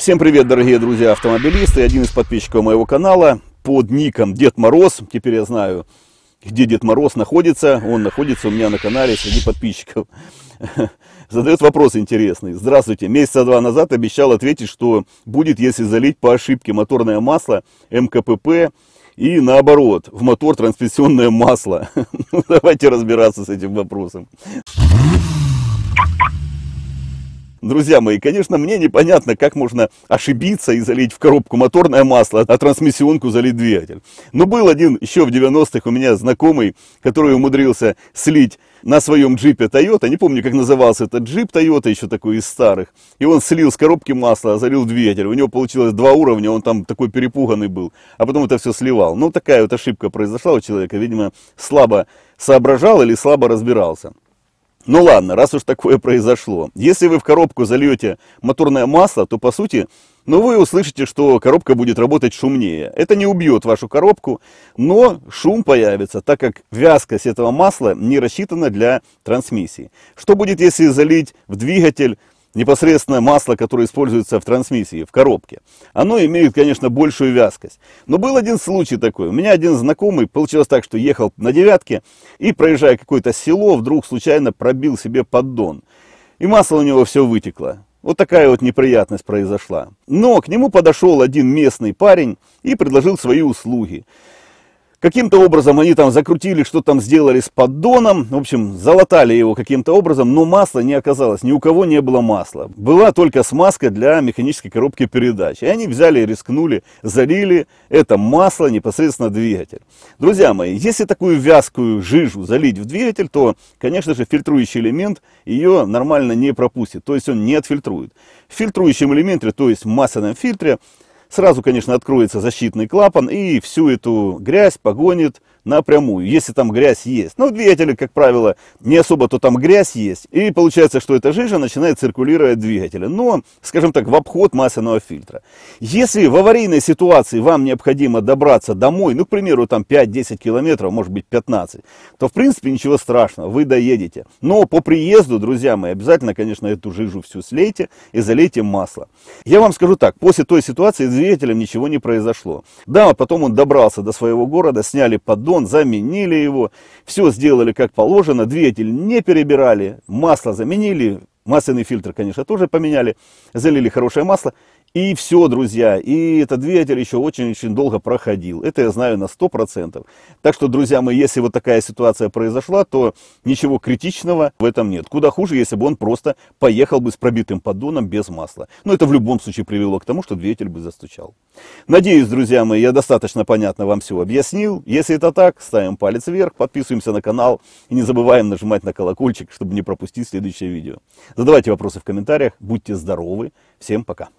Всем привет, дорогие друзья автомобилисты. Один из подписчиков моего канала под ником Дед Мороз. Теперь я знаю, где Дед Мороз находится. Он находится у меня на канале среди подписчиков. Задает вопрос интересный. Здравствуйте. Месяца два назад обещал ответить, что будет, если залить по ошибке моторное масло МКПП и наоборот, в мотор трансмиссионное масло. Ну, давайте разбираться с этим вопросом. Друзья мои, конечно, мне непонятно, как можно ошибиться и залить в коробку моторное масло, а трансмиссионку залить двигатель. Но был один еще в 90-х у меня знакомый, который умудрился слить на своем джипе Toyota, не помню, как назывался этот джип Toyota, еще такой из старых, и он слил с коробки масло, а залил двигатель, у него получилось два уровня, он там такой перепуганный был, а потом это все сливал. Ну, такая вот ошибка произошла у человека, видимо, слабо соображал или слабо разбирался. Ну ладно, раз уж такое произошло. Если вы в коробку зальете моторное масло, то по сути, ну вы услышите, что коробка будет работать шумнее. Это не убьет вашу коробку, но шум появится, так как вязкость этого масла не рассчитана для трансмиссии. Что будет, если залить в двигатель непосредственно масло, которое используется в трансмиссии, в коробке, оно имеет, конечно, большую вязкость. Но был один случай такой. У меня один знакомый, получилось так, что ехал на девятке и, проезжая какое-то село, вдруг случайно пробил себе поддон. И масло у него все вытекло. Вот такая вот неприятность произошла. Но к нему подошел один местный парень и предложил свои услуги. Каким-то образом они там закрутили, что там сделали с поддоном, в общем, залатали его каким-то образом, но масла не оказалось, ни у кого не было масла. Была только смазка для механической коробки передач. И они взяли, рискнули, залили это масло непосредственно в двигатель. Друзья мои, если такую вязкую жижу залить в двигатель, то, конечно же, фильтрующий элемент ее нормально не пропустит, то есть он не отфильтрует. В фильтрующем элементе, то есть в масляном фильтре, Сразу, конечно, откроется защитный клапан и всю эту грязь погонит напрямую, если там грязь есть. Но ну, в двигателе, как правило, не особо то там грязь есть. И получается, что эта жижа начинает циркулировать в двигателе. Но, скажем так, в обход масляного фильтра. Если в аварийной ситуации вам необходимо добраться домой, ну, к примеру, там 5-10 километров, может быть 15, то, в принципе, ничего страшного, вы доедете. Но по приезду, друзья мои, обязательно, конечно, эту жижу всю слейте и залейте масло. Я вам скажу так, после той ситуации с двигателем ничего не произошло. Да, потом он добрался до своего города, сняли поддон, баллон, заменили его, все сделали как положено, двигатель не перебирали, масло заменили, масляный фильтр, конечно, тоже поменяли, залили хорошее масло, и все, друзья, и этот двигатель еще очень-очень долго проходил. Это я знаю на 100%. Так что, друзья мои, если вот такая ситуация произошла, то ничего критичного в этом нет. Куда хуже, если бы он просто поехал бы с пробитым поддоном без масла. Но это в любом случае привело к тому, что двигатель бы застучал. Надеюсь, друзья мои, я достаточно понятно вам все объяснил. Если это так, ставим палец вверх, подписываемся на канал и не забываем нажимать на колокольчик, чтобы не пропустить следующее видео. Задавайте вопросы в комментариях, будьте здоровы, всем пока!